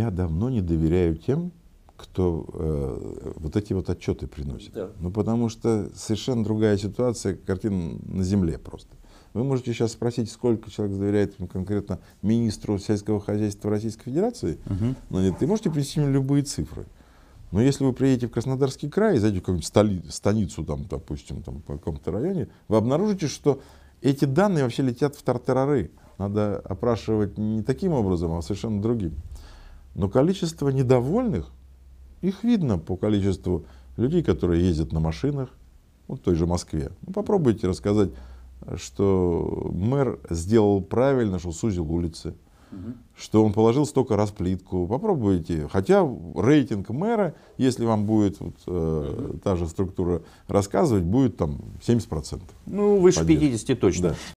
я давно не доверяю тем, кто э, вот эти вот отчеты приносит. Да. Ну, потому что совершенно другая ситуация, картина на земле просто. Вы можете сейчас спросить, сколько человек доверяет конкретно министру сельского хозяйства Российской Федерации, угу. но нет, и можете мне любые цифры. Но если вы приедете в Краснодарский край зайдете в какую-нибудь станицу, там, допустим, там, в каком-то районе, вы обнаружите, что эти данные вообще летят в тартарары. Надо опрашивать не таким образом, а совершенно другим. Но количество недовольных, их видно по количеству людей, которые ездят на машинах, ну, в той же Москве. Ну, попробуйте рассказать, что мэр сделал правильно, что сузил улицы, угу. что он положил столько раз плитку. Попробуйте. Хотя рейтинг мэра, если вам будет вот, э, угу. та же структура рассказывать, будет там 70%. Ну, выше поддержки. 50 точно. Да.